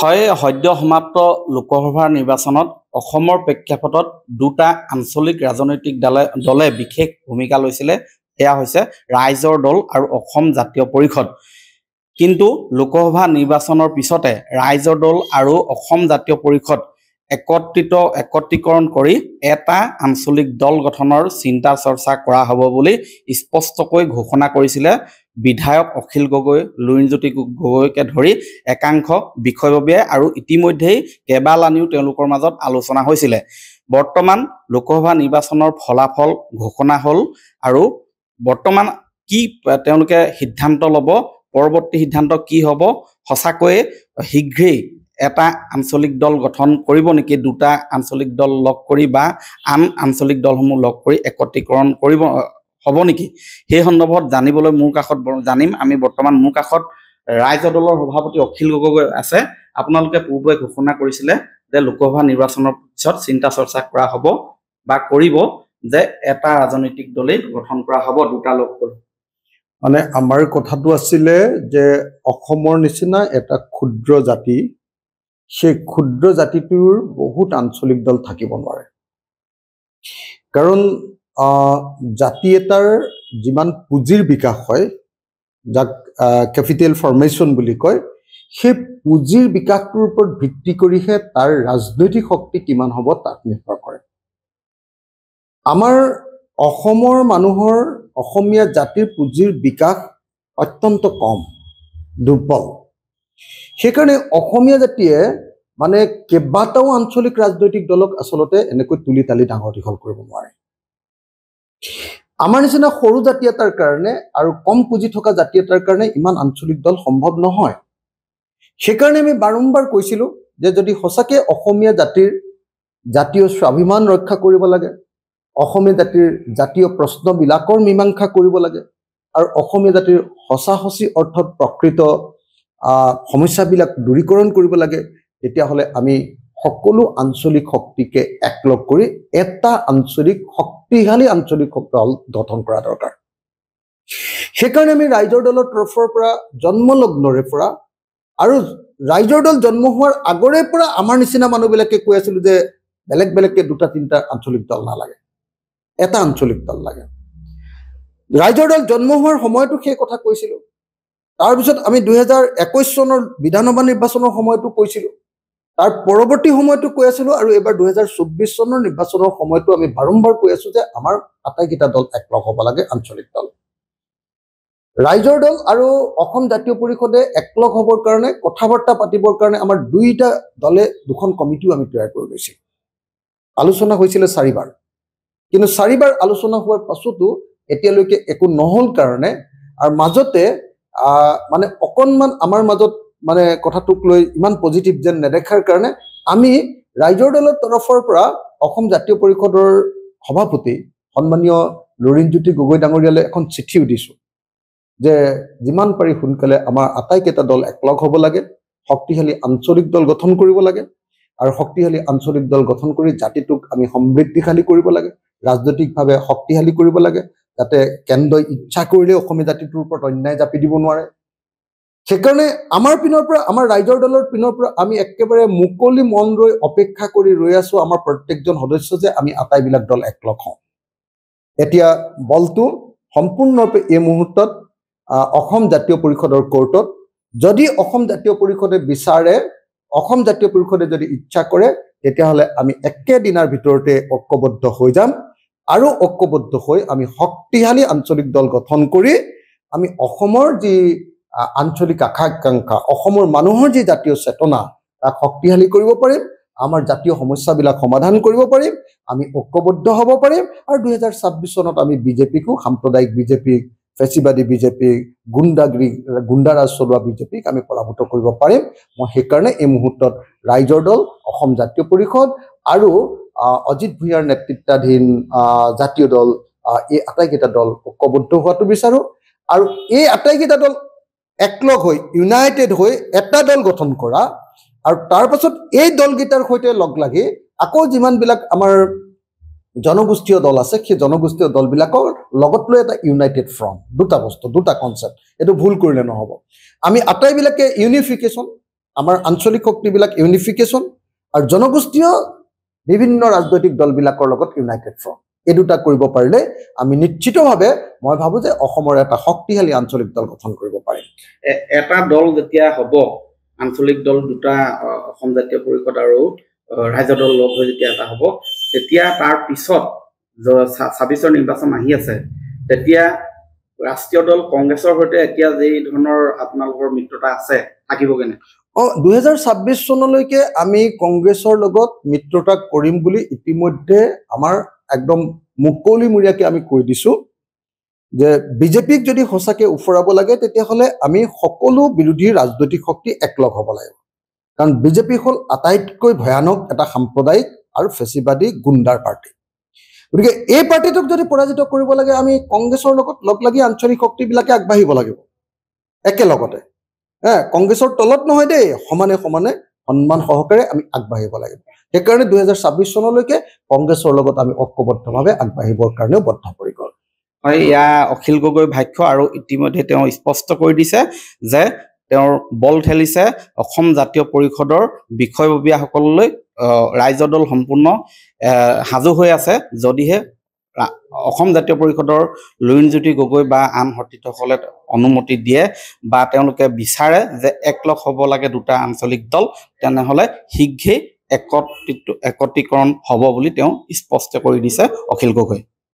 হয় সদ্য সমাপ্ত লোকসভা নিৰ্বাচনত অসমৰ প্ৰেক্ষাপটত দুটা আঞ্চলিক ৰাজনৈতিক দলে দলে বিশেষ ভূমিকা লৈছিলে সেয়া হৈছে ৰাইজৰ দল আৰু অসম জাতীয় পৰিষদ কিন্তু লোকসভা নিৰ্বাচনৰ পিছতে ৰাইজৰ দল আৰু অসম জাতীয় পৰিষদ একত্ৰিত একত্ৰীকৰণ কৰি এটা আঞ্চলিক দল গঠনৰ চিন্তা চৰ্চা কৰা হ'ব বুলি স্পষ্টকৈ ঘোষণা কৰিছিলে বিধায়ক অখিল গগৈ লুৰিণজ্যোতি গগৈকে ধৰি একাংশ বিষয়ববীয়াই আৰু ইতিমধ্যেই কেইবালানিও তেওঁলোকৰ মাজত আলোচনা হৈছিলে বৰ্তমান লোকসভা নিৰ্বাচনৰ ফলাফল ঘোষণা হ'ল আৰু বৰ্তমান কি তেওঁলোকে সিদ্ধান্ত ল'ব পৰৱৰ্তী সিদ্ধান্ত কি হ'ব সঁচাকৈয়ে শীঘ্ৰেই এটা আঞ্চলিক দল গঠন কৰিব নেকি দুটা আঞ্চলিক দল লগ কৰি বা আন আঞ্চলিক দলসমূহ লগ কৰি একত্ৰীকৰণ কৰিব হ'ব নেকি সেই সন্দৰ্ভত জানিবলৈ মোৰ কাষত জানিম আমি বৰ্তমান মোৰ কাষত ৰাইজ দলৰ সভাপতি অখিল গগৈ আছে আপোনালোকে পূৰ্বে ঘোষণা কৰিছিলে যে লোকসভা নিৰ্বাচনৰ পিছত চিন্তা চৰ্চা কৰা হ'ব বা কৰিব যে এটা ৰাজনৈতিক দলেই গঠন কৰা হ'ব দুটা লগ কৰি মানে আমাৰ কথাটো আছিলে যে অসমৰ নিচিনা এটা ক্ষুদ্ৰ জাতি সেই ক্ষুদ্ৰ জাতিটোৰ বহুত আঞ্চলিক দল থাকিব নোৱাৰে কাৰণ জাতি এটাৰ যিমান পুঁজিৰ বিকাশ হয় যাক কেপিটেল ফৰ্মেশ্যন বুলি কয় সেই পুঁজিৰ বিকাশটোৰ ওপৰত ভিত্তি কৰিহে তাৰ ৰাজনৈতিক শক্তি কিমান হ'ব তাক নিৰ্ভৰ কৰে আমাৰ অসমৰ মানুহৰ অসমীয়া জাতিৰ পুঁজিৰ বিকাশ অত্যন্ত কম দুৰ্বল সেইকাৰণে অসমীয়া জাতিয়ে মানে কেইবাটাও আঞ্চলিক ৰাজনৈতিক দলক আচলতে এনেকৈ তুলি তালি ডাঙৰ দীঘল কৰিব নোৱাৰে আমাৰ নিচিনা সৰু জাতি এটাৰ কাৰণে আৰু কম পুঁজি থকা জাতি এটাৰ কাৰণে ইমান আঞ্চলিক দল সম্ভৱ নহয় সেইকাৰণে আমি বাৰম্বাৰ কৈছিলো যে যদি সঁচাকে অসমীয়া জাতিৰ জাতীয় স্বাভিমান ৰক্ষা কৰিব লাগে অসমীয়া জাতিৰ জাতীয় প্ৰশ্নবিলাকৰ মীমাংসা কৰিব লাগে আৰু অসমীয়া জাতিৰ সঁচা সঁচি অৰ্থত প্ৰকৃত সমস্যাবিলাক দূৰীকৰণ কৰিব লাগে তেতিয়াহ'লে আমি সকলো আঞ্চলিক শক্তিকে একলগ কৰি এটা আঞ্চলিক শক্তিশালী আঞ্চলিক দল গঠন কৰা দৰকাৰ সেইকাৰণে আমি ৰাইজৰ দলৰ তৰফৰ পৰা জন্মলগ্নৰে পৰা আৰু ৰাইজৰ দল জন্ম হোৱাৰ আগৰে পৰা আমাৰ নিচিনা মানুহবিলাকে কৈ আছিলোঁ যে বেলেগ বেলেগকে দুটা তিনিটা আঞ্চলিক দল নালাগে এটা আঞ্চলিক দল লাগে ৰাইজৰ দল জন্ম হোৱাৰ সময়তো সেই কথা কৈছিলোঁ তাৰপিছত আমি দুহেজাৰ একৈছ চনৰ বিধানসভা নিৰ্বাচনৰ সময়তো কৈছিলো তাৰ পৰৱৰ্তী সময়তো কৈ আছিলো আৰু এইবাৰ দুহেজাৰ চৌব্বিছ চনৰ নিৰ্বাচনৰ সময়তো আমি বাৰম্বাৰ কৈ আছো যে আমাৰ আটাইকেইটা দল একলগ হ'ব লাগে আঞ্চলিক দল ৰাইজৰ দল আৰু অসম জাতীয় পৰিষদে একলগ হ'বৰ কাৰণে কথা বাৰ্তা পাতিবৰ কাৰণে আমাৰ দুইটা দলে দুখন কমিটিও আমি তৈয়াৰ কৰি লৈছিল আলোচনা হৈছিলে চাৰিবাৰ কিন্তু চাৰিবাৰ আলোচনা হোৱাৰ পাছতো এতিয়ালৈকে একো নহ'ল কাৰণে আৰু মাজতে মানে অকণমান আমাৰ মাজত মানে কথাটোক লৈ ইমান পজিটিভ যেন নেদেখাৰ কাৰণে আমি ৰাইজৰ দলৰ তৰফৰ পৰা অসম জাতীয় পৰিষদৰ সভাপতি সন্মানীয় লুৰিণজ্যোতি গগৈ ডাঙৰীয়ালৈ এখন চিঠিও দিছোঁ যে যিমান পাৰি সোনকালে আমাৰ আটাইকেইটা দল একলগ হ'ব লাগে শক্তিশালী আঞ্চলিক দল গঠন কৰিব লাগে আৰু শক্তিশালী আঞ্চলিক দল গঠন কৰি জাতিটোক আমি সমৃদ্ধিশালী কৰিব লাগে ৰাজনৈতিকভাৱে শক্তিশালী কৰিব লাগে যাতে কেন্দ্ৰই ইচ্ছা কৰিলেও অসমীয়া জাতিটোৰ ওপৰত অন্যায় জাপি দিব নোৱাৰে সেইকাৰণে আমাৰ পিনৰ পৰা আমাৰ ৰাইজৰ দলৰ পিনৰ পৰা আমি একেবাৰে মুকলি মন ৰৈ অপেক্ষা কৰি ৰৈ আছো আমাৰ প্ৰত্যেকজন সদস্য যে আমি আটাইবিলাক দল একলগ হওঁ এতিয়া বলটো সম্পূৰ্ণৰূপে এই মুহূৰ্তত অসম জাতীয় পৰিষদৰ কৰ্টত যদি অসম জাতীয় পৰিষদে বিচাৰে অসম জাতীয় পৰিষদে যদি ইচ্ছা কৰে তেতিয়াহ'লে আমি একেদিনাৰ ভিতৰতে ঐক্যবদ্ধ হৈ যাম আৰু ঐক্যবদ্ধ হৈ আমি শক্তিশালী আঞ্চলিক দল গঠন কৰি আমি অসমৰ যি আঞ্চলিক আশা আকাংক্ষা অসমৰ মানুহৰ যি জাতীয় চেতনা তাক শক্তিশালী কৰিব পাৰিম আমাৰ জাতীয় সমস্যাবিলাক সমাধান কৰিব পাৰিম আমি ঐক্যবদ্ধ হ'ব পাৰিম আৰু দুহেজাৰ ছাব্বিছ চনত আমি বিজেপিকো সাম্প্ৰদায়িক বিজেপিক ফেচিবাদী বিজেপিক গুণ্ডাগিৰি গুণ্ডাৰাজ চলোৱা বিজেপিক আমি পৰাভূত কৰিব পাৰিম মই সেইকাৰণে এই মুহূৰ্তত ৰাইজৰ দল অসম জাতীয় পৰিষদ আৰু অজিত ভূঞাৰ নেতৃত্বাধীন জাতীয় দল এই আটাইকেইটা দল ঐক্যবদ্ধ হোৱাটো বিচাৰোঁ আৰু এই আটাইকেইটা দল একলগ হৈ ইউনাইটেড হৈ এটা দল গঠন কৰা আৰু তাৰপাছত এই দলকেইটাৰ সৈতে লগ লাগি আকৌ যিমানবিলাক আমাৰ জনগোষ্ঠীয় দল আছে সেই জনগোষ্ঠীয় দলবিলাকৰ লগত লৈ এটা ইউনাইটেড ফ্ৰণ্ট দুটা বস্তু দুটা কনচেপ্ট এইটো ভুল কৰিলে নহ'ব আমি আটাইবিলাকে ইউনিফিকেশ্যন আমাৰ আঞ্চলিক শক্তিবিলাক ইউনিফিকেশ্যন আৰু জনগোষ্ঠীয় বিভিন্ন ৰাজনৈতিক দলবিলাকৰ লগত ইউনাইটেড ফ্ৰণ্ট এই দুটা কৰিব পাৰিলে আমি নিশ্চিতভাৱে মই ভাবোঁ যে অসমৰ এটা শক্তিশালী আঞ্চলিক দল গঠন কৰিব পাৰিম এটা দল যেতিয়া হ'ব আঞ্চলিক দল দুটা অসম জাতীয় পৰিষদ আৰু ৰাইজৰ দল লগ হৈ যেতিয়া এটা হ'ব তেতিয়া তাৰ পিছত ছাব্বিছৰ নিৰ্বাচন আহি আছে তেতিয়া ৰাষ্ট্ৰীয় দল কংগ্ৰেছৰ সৈতে এতিয়া যি ধৰণৰ আপোনালোকৰ মিত্ৰতা আছে থাকিব কেনে অঁ দুহেজাৰ ছাব্বিছ চনলৈকে আমি কংগ্ৰেছৰ লগত মিত্ৰতা কৰিম বুলি ইতিমধ্যে আমাৰ একদম মুকলিমূৰীয়াকে আমি কৈ দিছোঁ যে বিজেপিক যদি সঁচাকৈ ওফৰাব লাগে তেতিয়াহ'লে আমি সকলো বিৰোধী ৰাজনৈতিক শক্তি একলগ হ'ব লাগিব কাৰণ বিজেপি হ'ল আটাইতকৈ ভয়ানক এটা সাম্প্ৰদায়িক আৰু ফেচিবাদী গুণ্ডাৰ পাৰ্টি গতিকে এই পাৰ্টিটোক যদি পৰাজিত কৰিব লাগে আমি কংগ্ৰেছৰ লগত লগ লাগি আঞ্চলিক শক্তিবিলাকে আগবাঢ়িব লাগিব একেলগতে কংগ্ৰেছৰ তলত নহয় দেই সমানে সমানে সন্মান সহকাৰে আমি আগবাঢ়িব লাগিব সেইকাৰণে দুহেজাৰ ছাব্বিছ চনলৈকে কংগ্ৰেছৰ লগত আমি ঐক্যবদ্ধভাৱে আগবাঢ়িবৰ কাৰণেও বদ্ধ গ'ল হয় এয়া অখিল গগৈ ভাষ্য আৰু ইতিমধ্যে তেওঁ স্পষ্ট কৰি দিছে যে তেওঁৰ বল ঠেলিছে অসম জাতীয় পৰিষদৰ বিষয়ববীয়াসকললৈ ৰাইজৰ দল সম্পূৰ্ণ সাজু হৈ আছে যদিহে অসম জাতীয় পৰিষদৰ লুইণজ্যোতি গগৈ বা আন সতীৰ্থসকলে অনুমতি দিয়ে বা তেওঁলোকে বিচাৰে যে এক লগ হ'ব লাগে দুটা আঞ্চলিক দল তেনেহ'লে শীঘ্ৰেই একত্ৰিত একত্ৰীকৰণ হ'ব বুলি তেওঁ স্পষ্ট কৰি দিছে অখিল গগৈ